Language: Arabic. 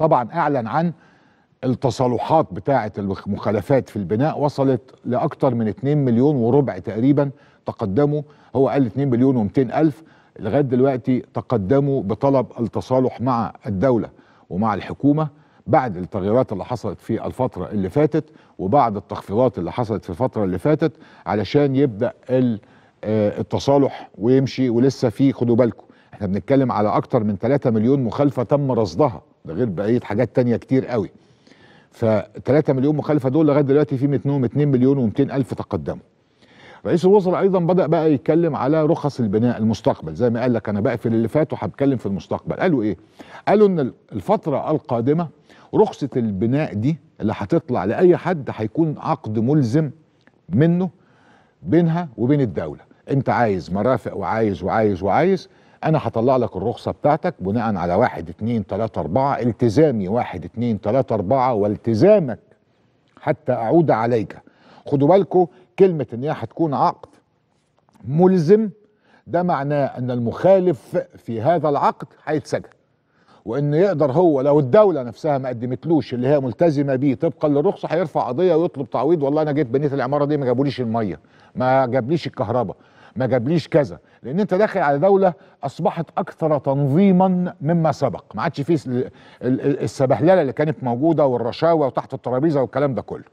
طبعا اعلن عن التصالحات بتاعه المخالفات في البناء وصلت لاكثر من 2 مليون وربع تقريبا تقدموا هو قال 2 مليون و200 الف لغايه دلوقتي تقدموا بطلب التصالح مع الدوله ومع الحكومه بعد التغييرات اللي حصلت في الفتره اللي فاتت وبعد التخفيضات اللي حصلت في الفتره اللي فاتت علشان يبدا آه، التصالح ويمشي ولسه في خدوا بالكم احنا بنتكلم على أكثر من 3 مليون مخالفه تم رصدها ده غير بقيه حاجات تانية كتير قوي ف 3 مليون مخالفه دول لغايه دلوقتي في منهم 2 مليون و200 الف تقدموا رئيس الوزراء ايضا بدا بقى يتكلم على رخص البناء المستقبل زي ما قال لك انا بقفل اللي فات وهتكلم في المستقبل قالوا ايه قالوا ان الفتره القادمه رخصه البناء دي اللي هتطلع لاي حد هيكون عقد ملزم منه بينها وبين الدوله انت عايز مرافق وعايز وعايز وعايز انا هطلع لك الرخصه بتاعتك بناء على واحد اتنين تلاته اربعه التزامي واحد اتنين تلاته اربعه والتزامك حتى اعود عليك خدوا بالكم كلمه ان هي هتكون عقد ملزم ده معناه ان المخالف في هذا العقد هيتسجن وان يقدر هو لو الدوله نفسها ما قدمتلوش اللي هي ملتزمه بيه طبقا للرخصه هيرفع قضيه ويطلب تعويض والله انا جيت بنيت العماره دي ما جابوليش الميه ما جابليش الكهرباء ما جابليش كذا لان انت داخل على دوله اصبحت اكثر تنظيما مما سبق ما عادش فيه السبهلله اللي كانت موجوده والرشاوى وتحت الترابيزه والكلام ده كله